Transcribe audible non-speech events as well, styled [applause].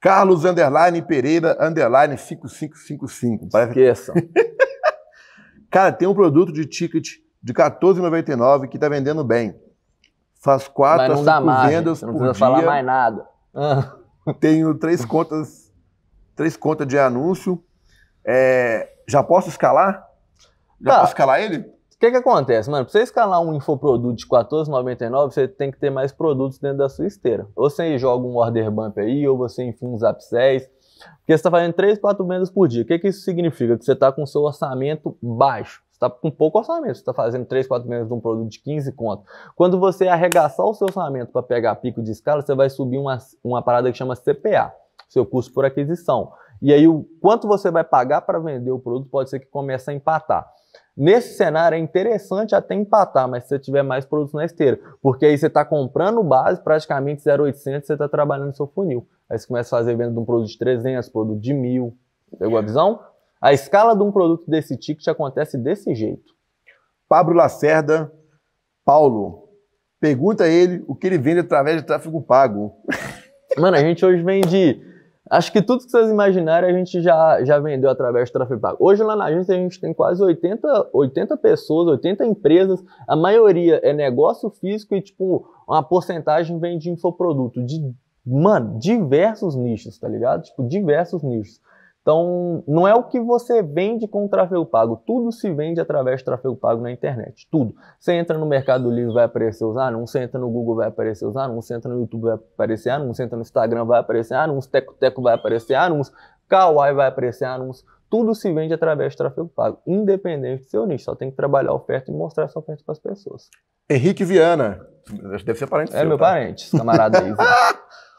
Carlos Underline Pereira Underline 5555. Parece... Esqueçam. [laughs] Cara, tem um produto de ticket de R$14,99 que está vendendo bem. Faz quatro a cinco vendas por dia. Não precisa falar mais nada. [laughs] Tenho três contas, três contas de anúncio. É, já posso escalar? Já tá. posso escalar ele? que, que acontece, mano? Pra você escalar um infoproduto de R$14,99, você tem que ter mais produtos dentro da sua esteira. Ou você joga um order bump aí, ou você enfia zap 6, porque você está fazendo 3, 4 vendas por dia. O que, que isso significa? Que você está com seu orçamento baixo. Você está com pouco orçamento. Você está fazendo 3, 4 vendas de um produto de 15 conto. Quando você arregaçar o seu orçamento para pegar pico de escala, você vai subir uma, uma parada que chama CPA, seu custo por aquisição. E aí, o quanto você vai pagar para vender o produto pode ser que comece a empatar. Nesse cenário é interessante até empatar, mas se você tiver mais produtos na esteira, porque aí você está comprando base, praticamente 0,800, você está trabalhando seu funil. Aí você começa a fazer venda de um produto de 300, produto de 1.000. Pegou a visão? A escala de um produto desse ticket acontece desse jeito. Pablo Lacerda, Paulo, pergunta a ele o que ele vende através de tráfego pago. Mano, a gente hoje vende Acho que tudo que vocês imaginarem a gente já, já vendeu através do tráfego pago. Hoje lá na agência a gente tem quase 80, 80 pessoas, 80 empresas. A maioria é negócio físico e, tipo, uma porcentagem vem de infoproduto. De, mano, diversos nichos, tá ligado? Tipo, diversos nichos. Então, não é o que você vende com tráfego pago. Tudo se vende através de tráfego pago na internet. Tudo. Você entra no Mercado Livre, vai aparecer os anúncios. Você entra no Google, vai aparecer os anúncios. Você entra no YouTube, vai aparecer anúncios. Você entra no Instagram, vai aparecer anúncios. Teco Teco vai aparecer anúncios. Kawaii vai aparecer anúncios. Tudo se vende através de tráfego pago, independente do seu nicho. Só tem que trabalhar a oferta e mostrar essa oferta para as pessoas. Henrique Viana. Deve ser parente É seu, meu tá? parente, camarada aí. [laughs]